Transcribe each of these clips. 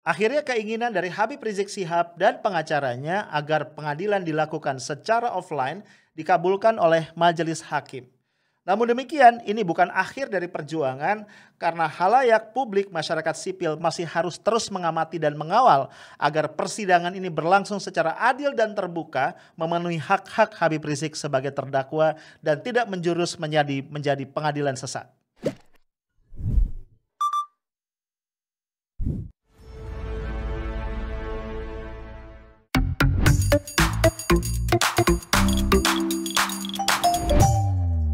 Akhirnya keinginan dari Habib Rizik Sihab dan pengacaranya agar pengadilan dilakukan secara offline dikabulkan oleh majelis hakim. Namun demikian, ini bukan akhir dari perjuangan karena halayak publik masyarakat sipil masih harus terus mengamati dan mengawal agar persidangan ini berlangsung secara adil dan terbuka memenuhi hak-hak Habib Rizik sebagai terdakwa dan tidak menjurus menjadi menjadi pengadilan sesat.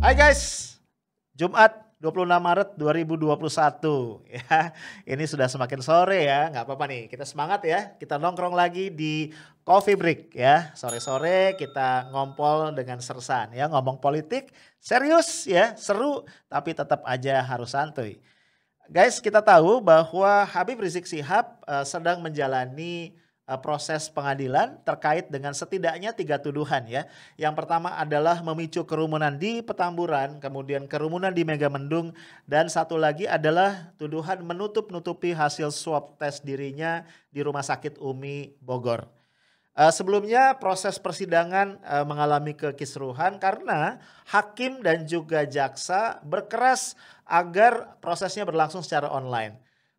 Hai guys, Jumat 26 Maret 2021 ya. Ini sudah semakin sore ya, nggak apa-apa nih. Kita semangat ya. Kita nongkrong lagi di Coffee Break ya. Sore-sore kita ngompol dengan sersan ya, ngomong politik serius ya, seru tapi tetap aja harus santuy. Guys, kita tahu bahwa Habib Rizik Sihab uh, sedang menjalani Eh, proses pengadilan terkait dengan setidaknya tiga tuduhan ya. Yang pertama adalah memicu kerumunan di Petamburan, kemudian kerumunan di Megamendung, dan satu lagi adalah tuduhan menutup-nutupi hasil swab tes dirinya di Rumah Sakit Umi Bogor. Eh, sebelumnya proses persidangan eh, mengalami kekisruhan karena hakim dan juga jaksa berkeras agar prosesnya berlangsung secara online.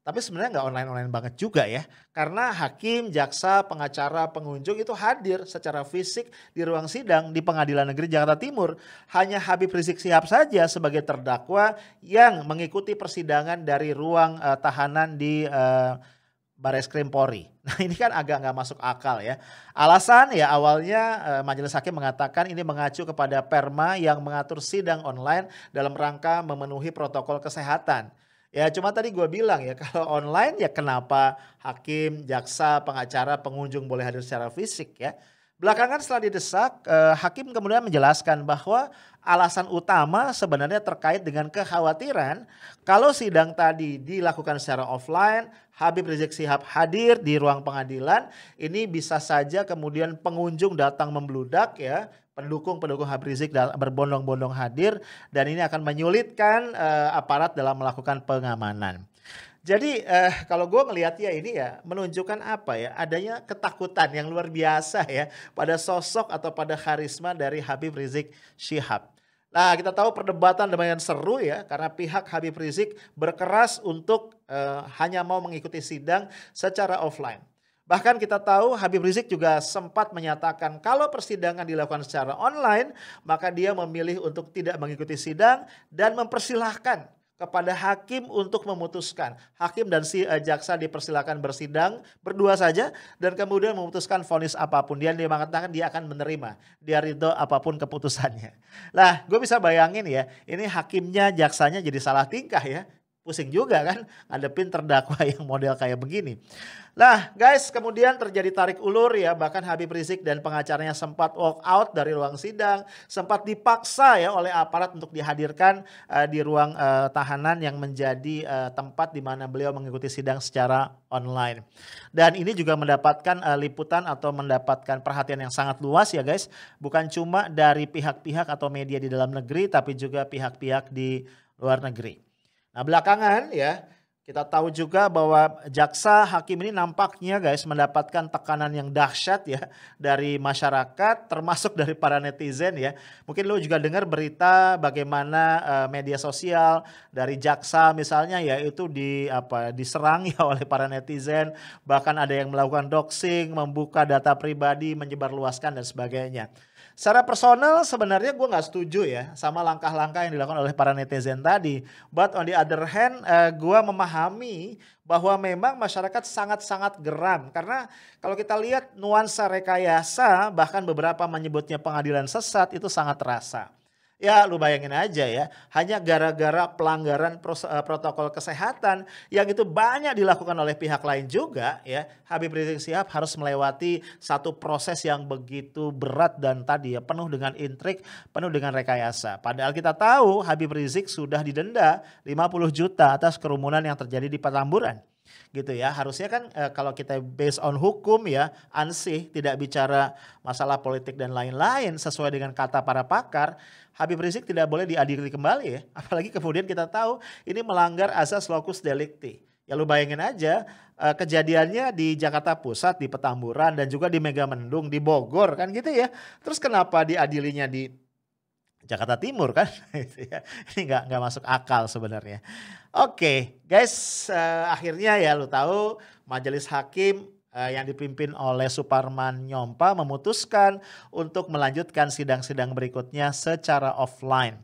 Tapi sebenarnya nggak online-online banget juga ya. Karena hakim, jaksa, pengacara, pengunjung itu hadir secara fisik di ruang sidang di Pengadilan Negeri Jakarta Timur. Hanya Habib Rizik Sihab saja sebagai terdakwa yang mengikuti persidangan dari ruang uh, tahanan di uh, Krim Polri. Nah ini kan agak nggak masuk akal ya. Alasan ya awalnya eh, majelis hakim mengatakan ini mengacu kepada perma yang mengatur sidang online dalam rangka memenuhi protokol kesehatan. Ya cuma tadi gue bilang ya kalau online ya kenapa hakim, jaksa, pengacara, pengunjung boleh hadir secara fisik ya. Belakangan setelah didesak, eh, hakim kemudian menjelaskan bahwa alasan utama sebenarnya terkait dengan kekhawatiran kalau sidang tadi dilakukan secara offline, Habib Rizik Sihab hadir di ruang pengadilan, ini bisa saja kemudian pengunjung datang membludak ya, pendukung-pendukung Habib Rizik berbondong-bondong hadir dan ini akan menyulitkan uh, aparat dalam melakukan pengamanan. Jadi eh, kalau gue melihat ya ini ya menunjukkan apa ya adanya ketakutan yang luar biasa ya pada sosok atau pada karisma dari Habib Rizik Syihab. Nah, kita tahu perdebatan lumayan seru ya karena pihak Habib Rizik berkeras untuk uh, hanya mau mengikuti sidang secara offline. Bahkan kita tahu Habib Rizik juga sempat menyatakan kalau persidangan dilakukan secara online, maka dia memilih untuk tidak mengikuti sidang dan mempersilahkan kepada hakim untuk memutuskan. Hakim dan si uh, jaksa dipersilakan bersidang berdua saja dan kemudian memutuskan vonis apapun. Dia dia mengatakan dia akan menerima, dia ridho apapun keputusannya. Lah, gue bisa bayangin ya, ini hakimnya, jaksanya jadi salah tingkah ya pusing juga kan ngadepin terdakwa yang model kayak begini. Nah guys kemudian terjadi tarik ulur ya bahkan Habib Rizik dan pengacaranya sempat walk out dari ruang sidang. Sempat dipaksa ya oleh aparat untuk dihadirkan uh, di ruang uh, tahanan yang menjadi uh, tempat di mana beliau mengikuti sidang secara online. Dan ini juga mendapatkan uh, liputan atau mendapatkan perhatian yang sangat luas ya guys. Bukan cuma dari pihak-pihak atau media di dalam negeri tapi juga pihak-pihak di luar negeri. Nah belakangan ya kita tahu juga bahwa jaksa hakim ini nampaknya guys mendapatkan tekanan yang dahsyat ya dari masyarakat termasuk dari para netizen ya. Mungkin lu juga dengar berita bagaimana eh, media sosial dari jaksa misalnya ya itu di apa diserang ya oleh para netizen, bahkan ada yang melakukan doxing, membuka data pribadi, menyebarluaskan dan sebagainya. Secara personal sebenarnya gue nggak setuju ya sama langkah-langkah yang dilakukan oleh para netizen tadi. But on the other hand, uh, eh, gue memahami bahwa memang masyarakat sangat-sangat geram. Karena kalau kita lihat nuansa rekayasa, bahkan beberapa menyebutnya pengadilan sesat itu sangat terasa. Ya lu bayangin aja ya, hanya gara-gara pelanggaran eh, protokol kesehatan yang itu banyak dilakukan oleh pihak lain juga ya, Habib Rizik Sihab harus melewati satu proses yang begitu berat dan tadi ya penuh dengan intrik, penuh dengan rekayasa. Padahal kita tahu Habib Rizik sudah didenda 50 juta atas kerumunan yang terjadi di Petamburan gitu ya harusnya kan e, kalau kita based on hukum ya ansih tidak bicara masalah politik dan lain-lain sesuai dengan kata para pakar Habib Rizik tidak boleh diadili kembali ya apalagi kemudian kita tahu ini melanggar asas locus delicti ya lu bayangin aja e, kejadiannya di Jakarta Pusat di Petamburan dan juga di Megamendung di Bogor kan gitu ya terus kenapa diadilinya di Jakarta Timur kan gitu ya. ini nggak nggak masuk akal sebenarnya oke okay, guys uh, akhirnya ya lu tahu majelis hakim uh, yang dipimpin oleh Suparman Nyompa memutuskan untuk melanjutkan sidang-sidang berikutnya secara offline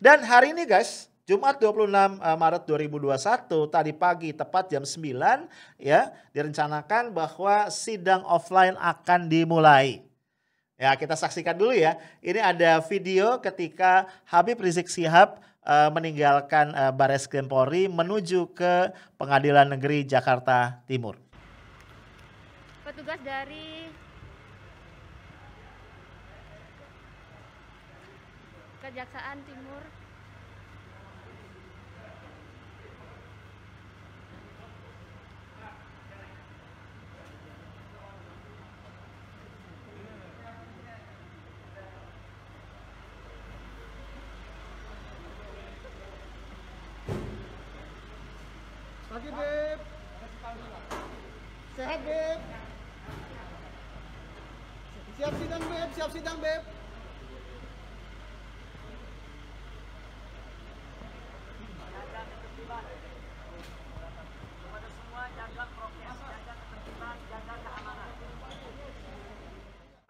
dan hari ini guys Jumat 26 eh, Maret 2021 tadi pagi tepat jam 9 ya direncanakan bahwa sidang offline akan dimulai. Ya, kita saksikan dulu ya. Ini ada video ketika Habib Rizik Sihab uh, eh, meninggalkan uh, Bares Krim Polri menuju ke Pengadilan Negeri Jakarta Timur. Petugas dari Kejaksaan Timur Babe, have babe. Siap sidang babe, siap sidang babe.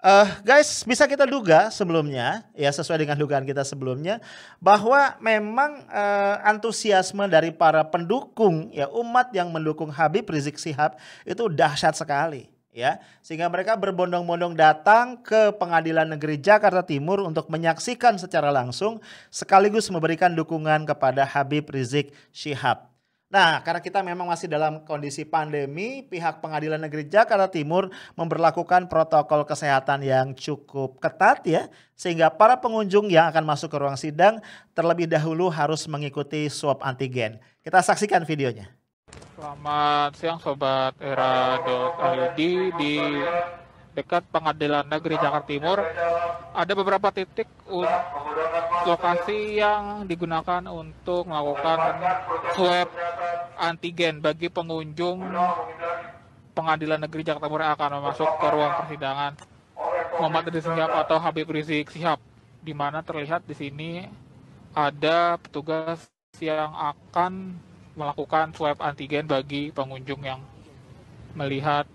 Uh, guys, bisa kita duga sebelumnya, ya sesuai dengan dugaan kita sebelumnya, bahwa memang uh, antusiasme dari para pendukung, ya umat yang mendukung Habib Rizik Sihab itu dahsyat sekali ya sehingga mereka berbondong-bondong datang ke Pengadilan Negeri Jakarta Timur untuk menyaksikan secara langsung sekaligus memberikan dukungan kepada Habib Rizik Sihab. Nah, karena kita memang masih dalam kondisi pandemi, pihak Pengadilan Negeri Jakarta Timur memperlakukan protokol kesehatan yang cukup ketat ya, sehingga para pengunjung yang akan masuk ke ruang sidang terlebih dahulu harus mengikuti swab antigen. Kita saksikan videonya. Selamat siang Sobat Era.id di dekat Pengadilan Negeri Jakarta Timur. Ada beberapa titik lokasi yang digunakan untuk melakukan swab antigen bagi pengunjung Pengadilan Negeri Jakarta Timur yang akan masuk ke ruang persidangan Muhammad Rizik Sihab atau Habib Rizik Sihab, di mana terlihat di sini ada petugas yang akan melakukan swab antigen bagi pengunjung yang melihat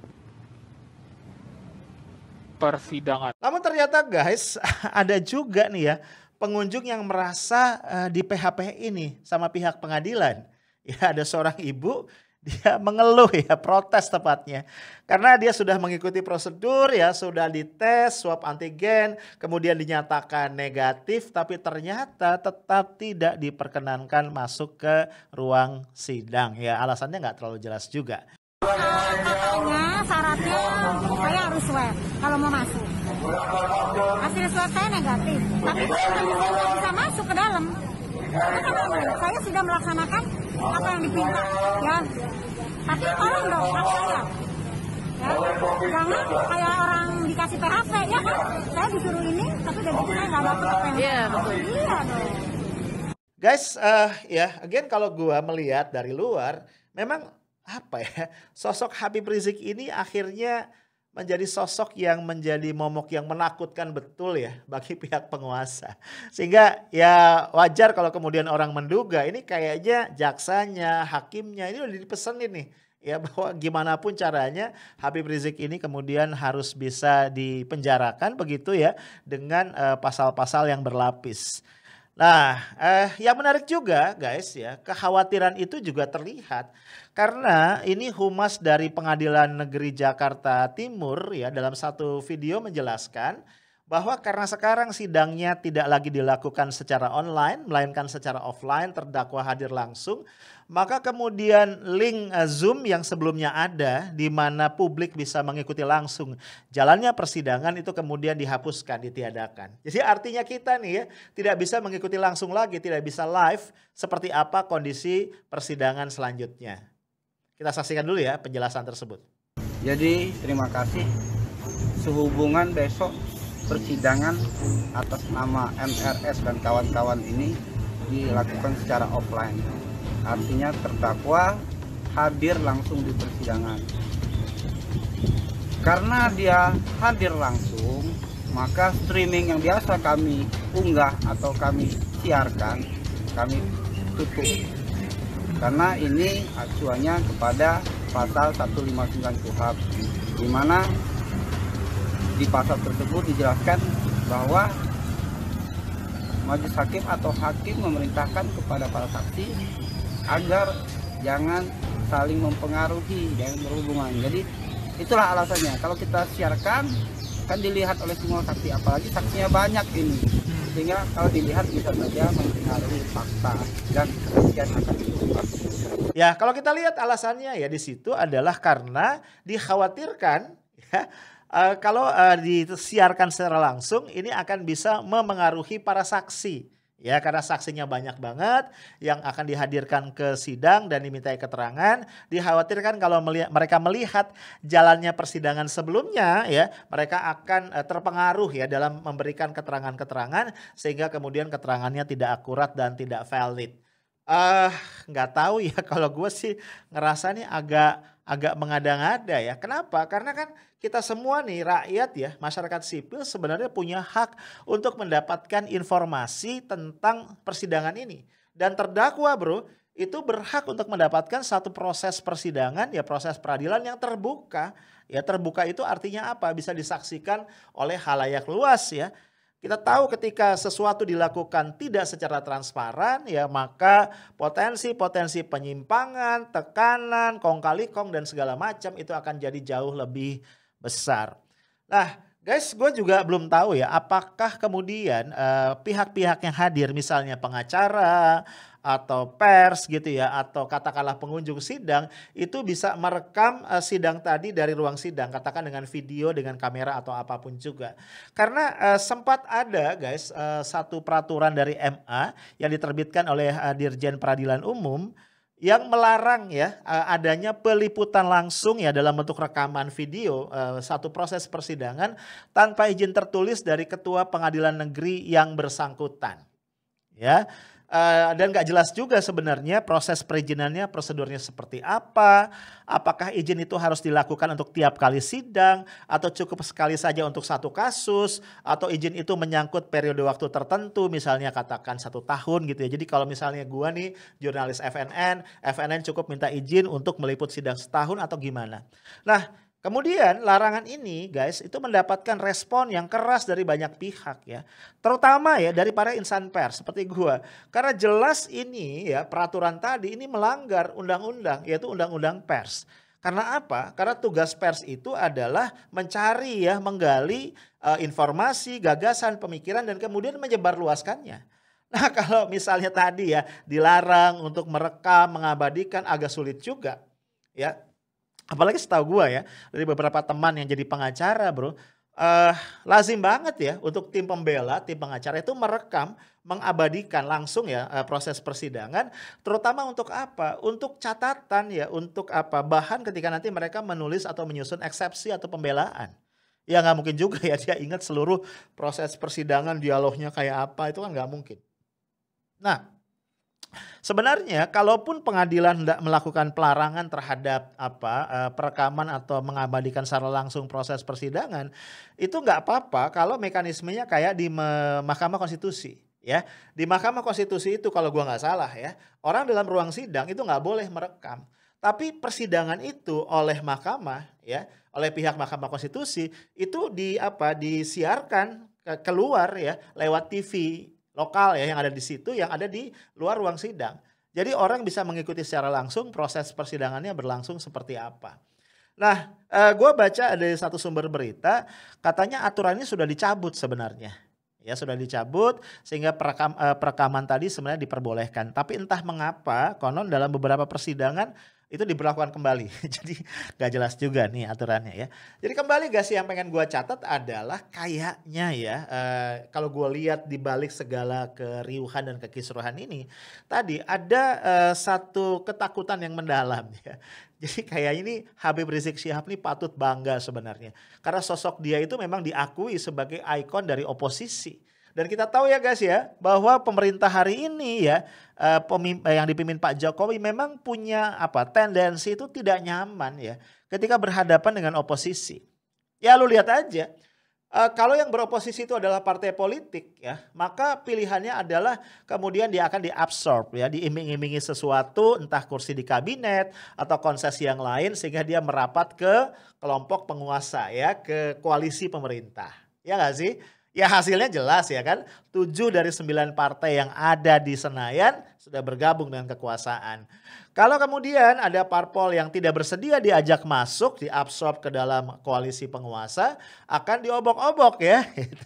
persidangan. Namun ternyata guys, ada juga nih ya pengunjung yang merasa uh, di PHP ini sama pihak pengadilan. Ya ada seorang ibu dia mengeluh ya protes tepatnya karena dia sudah mengikuti prosedur ya sudah dites swab antigen kemudian dinyatakan negatif tapi ternyata tetap tidak diperkenankan masuk ke ruang sidang ya alasannya nggak terlalu jelas juga. Nah, syaratnya saya harus swab kalau mau masuk. Hasil swab saya negatif, tapi saya nggak bisa masuk ke dalam. Karena saya sudah melaksanakan apa yang diminta, ya. Tapi tolong dong, hak saya. Ya. Jangan kayak orang dikasih PHP, ya kan? Saya disuruh ini, tapi gaji saya nggak dapat apa iya, yang Iya dong. Guys, uh, ya, again kalau gua melihat dari luar, memang apa ya sosok Habib Rizik ini akhirnya menjadi sosok yang menjadi momok yang menakutkan betul ya bagi pihak penguasa. Sehingga ya wajar kalau kemudian orang menduga ini kayaknya jaksanya, hakimnya ini udah dipesenin nih ya bahwa gimana pun caranya Habib Rizik ini kemudian harus bisa dipenjarakan begitu ya dengan eh, pasal-pasal pasal -pasal yang berlapis. Nah, eh, yang menarik juga, guys, ya kekhawatiran itu juga terlihat karena ini humas dari Pengadilan Negeri Jakarta Timur ya dalam satu video menjelaskan bahwa karena sekarang sidangnya tidak lagi dilakukan secara online, melainkan secara offline, terdakwa hadir langsung, maka kemudian link eh, Zoom yang sebelumnya ada, di mana publik bisa mengikuti langsung jalannya persidangan itu kemudian dihapuskan, ditiadakan. Jadi artinya kita nih ya, tidak bisa mengikuti langsung lagi, tidak bisa live seperti apa kondisi persidangan selanjutnya. Kita saksikan dulu ya penjelasan tersebut. Jadi terima kasih. Sehubungan besok persidangan atas nama MRS dan kawan-kawan ini dilakukan secara offline. Artinya terdakwa hadir langsung di persidangan. Karena dia hadir langsung, maka streaming yang biasa kami unggah atau kami siarkan, kami tutup. Karena ini acuannya kepada pasal 159 KUHP di mana di pasal tersebut dijelaskan bahwa majelis hakim atau hakim memerintahkan kepada para saksi agar jangan saling mempengaruhi dan berhubungan. Jadi itulah alasannya. Kalau kita siarkan kan dilihat oleh semua saksi, apalagi saksinya banyak ini. Sehingga kalau dilihat bisa saja mempengaruhi fakta dan kesaksian akan diungkap. Ya, kalau kita lihat alasannya ya di situ adalah karena dikhawatirkan ya uh, kalau uh, disiarkan secara langsung ini akan bisa memengaruhi para saksi ya karena saksinya banyak banget yang akan dihadirkan ke sidang dan dimintai keterangan dikhawatirkan kalau melihat, mereka melihat jalannya persidangan sebelumnya ya mereka akan eh, terpengaruh ya dalam memberikan keterangan-keterangan sehingga kemudian keterangannya tidak akurat dan tidak valid Ah, uh, nggak tahu ya kalau gue sih ngerasa nih agak agak mengada-ngada ya kenapa karena kan kita semua nih rakyat ya, masyarakat sipil sebenarnya punya hak untuk mendapatkan informasi tentang persidangan ini. Dan terdakwa bro, itu berhak untuk mendapatkan satu proses persidangan ya proses peradilan yang terbuka. Ya terbuka itu artinya apa? Bisa disaksikan oleh halayak luas ya. Kita tahu ketika sesuatu dilakukan tidak secara transparan ya maka potensi-potensi penyimpangan, tekanan, kong kali kong dan segala macam itu akan jadi jauh lebih besar. Nah, guys, gue juga belum tahu ya apakah kemudian eh, pihak-pihak uh, yang hadir misalnya pengacara atau pers gitu ya atau katakanlah pengunjung sidang itu bisa merekam uh, sidang tadi dari ruang sidang katakan dengan video dengan kamera atau apapun juga karena uh, sempat ada guys uh, satu peraturan dari MA yang diterbitkan oleh uh, Dirjen Peradilan Umum yang melarang ya eh, adanya peliputan langsung ya dalam bentuk rekaman video eh, satu proses persidangan tanpa izin tertulis dari ketua pengadilan negeri yang bersangkutan. Ya. Eh, dan nggak jelas juga sebenarnya proses perizinannya, prosedurnya seperti apa. Apakah izin itu harus dilakukan untuk tiap kali sidang atau cukup sekali saja untuk satu kasus atau izin itu menyangkut periode waktu tertentu misalnya katakan satu tahun gitu ya. Jadi kalau misalnya gua nih jurnalis FNN, FNN cukup minta izin untuk meliput sidang setahun atau gimana. Nah Kemudian larangan ini guys itu mendapatkan respon yang keras dari banyak pihak ya. Terutama ya dari para insan pers seperti gua. Karena jelas ini ya peraturan tadi ini melanggar undang-undang yaitu undang-undang pers. Karena apa? Karena tugas pers itu adalah mencari ya, menggali uh, informasi, gagasan, pemikiran dan kemudian menyebar luaskannya Nah, kalau misalnya tadi ya dilarang untuk merekam, mengabadikan agak sulit juga. Ya, apalagi setahu gue ya dari beberapa teman yang jadi pengacara bro uh, lazim banget ya untuk tim pembela, tim pengacara itu merekam, mengabadikan langsung ya uh, proses persidangan, terutama untuk apa? Untuk catatan ya, untuk apa? Bahan ketika nanti mereka menulis atau menyusun eksepsi atau pembelaan. Ya nggak mungkin juga ya dia ingat seluruh proses persidangan, dialognya kayak apa itu kan nggak mungkin. Nah, Sebenarnya kalaupun pengadilan tidak melakukan pelarangan terhadap apa uh, perekaman atau mengabadikan secara langsung proses persidangan, itu nggak apa-apa kalau mekanismenya kayak di Mahkamah Konstitusi ya di Mahkamah Konstitusi itu kalau gua nggak salah ya orang dalam ruang sidang itu nggak boleh merekam tapi persidangan itu oleh mahkamah ya oleh pihak Mahkamah Konstitusi itu di apa disiarkan keluar ya lewat TV lokal ya yang ada di situ yang ada di luar ruang sidang. Jadi orang bisa mengikuti secara langsung proses persidangannya berlangsung seperti apa. Nah, eh, gue baca ada satu sumber berita katanya aturan ini sudah dicabut sebenarnya. Ya sudah dicabut sehingga perekam, eh, perekaman tadi sebenarnya diperbolehkan. Tapi entah mengapa konon dalam beberapa persidangan itu diberlakukan kembali. Jadi gak jelas juga nih aturannya ya. Jadi kembali gak sih yang pengen gue catat adalah kayaknya ya eh, kalau gue lihat di balik segala keriuhan dan kekisruhan ini tadi ada eh, satu ketakutan yang mendalam ya. Jadi kayak ini Habib Rizik Syihab ini patut bangga sebenarnya. Karena sosok dia itu memang diakui sebagai ikon dari oposisi dan kita tahu ya guys ya bahwa pemerintah hari ini ya eh, eh, yang dipimpin Pak Jokowi memang punya apa tendensi itu tidak nyaman ya ketika berhadapan dengan oposisi. Ya lu lihat aja eh, kalau yang beroposisi itu adalah partai politik ya maka pilihannya adalah kemudian dia akan diabsorb ya diiming-imingi sesuatu entah kursi di kabinet atau konsesi yang lain sehingga dia merapat ke kelompok penguasa ya ke koalisi pemerintah ya nggak sih Ya hasilnya jelas ya kan. tujuh dari sembilan partai yang ada di Senayan sudah bergabung dengan kekuasaan. Kalau kemudian ada parpol yang tidak bersedia diajak masuk, diabsorb ke dalam koalisi penguasa, akan diobok-obok ya. Gitu.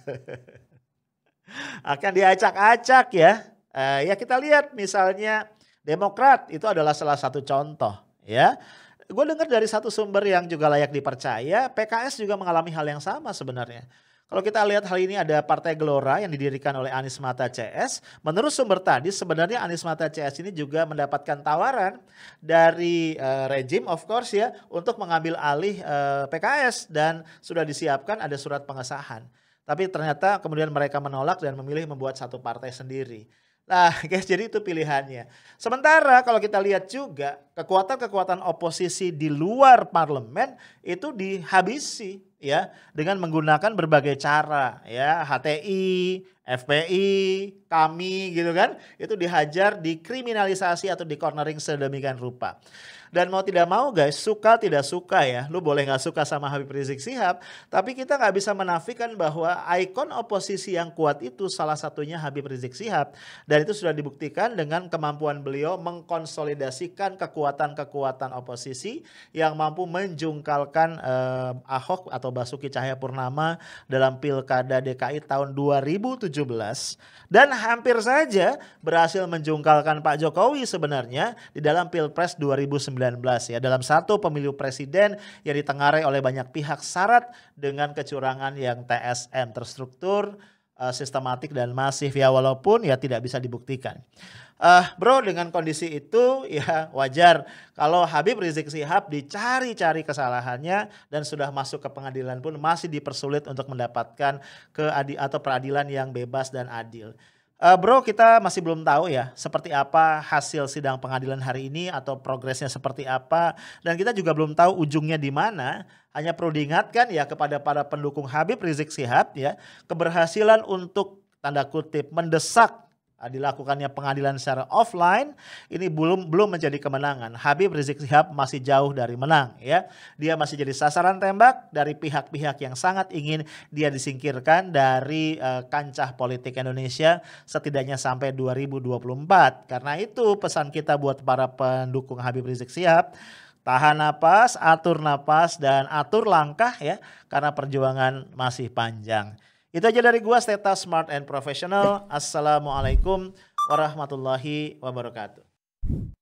akan diacak-acak ya. Uh, ya kita lihat misalnya Demokrat itu adalah salah satu contoh ya. Gue dengar dari satu sumber yang juga layak dipercaya, PKS juga mengalami hal yang sama sebenarnya. Kalau kita lihat hal ini ada Partai Gelora yang didirikan oleh Anies Mata CS. Menurut sumber tadi sebenarnya Anies Mata CS ini juga mendapatkan tawaran dari uh, rejim of course ya untuk mengambil alih uh, eh, PKS dan sudah disiapkan ada surat pengesahan. Tapi ternyata kemudian mereka menolak dan memilih membuat satu partai sendiri. Nah guys jadi itu pilihannya. Sementara kalau kita lihat juga kekuatan-kekuatan oposisi di luar parlemen itu dihabisi ya dengan menggunakan berbagai cara ya HTI, FPI, kami gitu kan itu dihajar, dikriminalisasi atau di cornering sedemikian rupa. Dan mau tidak mau guys, suka tidak suka ya, lu boleh nggak suka sama Habib Rizik Sihab, tapi kita nggak bisa menafikan bahwa ikon oposisi yang kuat itu salah satunya Habib Rizik Sihab. Dan itu sudah dibuktikan dengan kemampuan beliau mengkonsolidasikan kekuatan-kekuatan oposisi yang mampu menjungkalkan eh, Ahok atau Basuki Cahaya Purnama dalam Pilkada DKI tahun 2017 dan hampir saja berhasil menjungkalkan Pak Jokowi sebenarnya di dalam Pilpres 2019 ya dalam satu pemilu presiden yang ditengarai oleh banyak pihak syarat dengan kecurangan yang TSM terstruktur uh, sistematik dan masif ya walaupun ya tidak bisa dibuktikan. Uh, bro dengan kondisi itu ya wajar kalau Habib Rizik Sihab dicari-cari kesalahannya dan sudah masuk ke pengadilan pun masih dipersulit untuk mendapatkan keadi atau peradilan yang bebas dan adil. Uh, bro, kita masih belum tahu ya seperti apa hasil sidang pengadilan hari ini atau progresnya seperti apa dan kita juga belum tahu ujungnya di mana. Hanya perlu diingatkan ya kepada para pendukung Habib Rizik Sihab ya, keberhasilan untuk tanda kutip mendesak Ah, dilakukannya pengadilan secara offline ini belum belum menjadi kemenangan. Habib Rizik Sihab masih jauh dari menang ya. Dia masih jadi sasaran tembak dari pihak-pihak yang sangat ingin dia disingkirkan dari uh, kancah politik Indonesia setidaknya sampai 2024. Karena itu pesan kita buat para pendukung Habib Rizik Sihab Tahan napas, atur napas, dan atur langkah ya, karena perjuangan masih panjang. Itu aja dari gua Steta Smart and Professional. Assalamualaikum warahmatullahi wabarakatuh.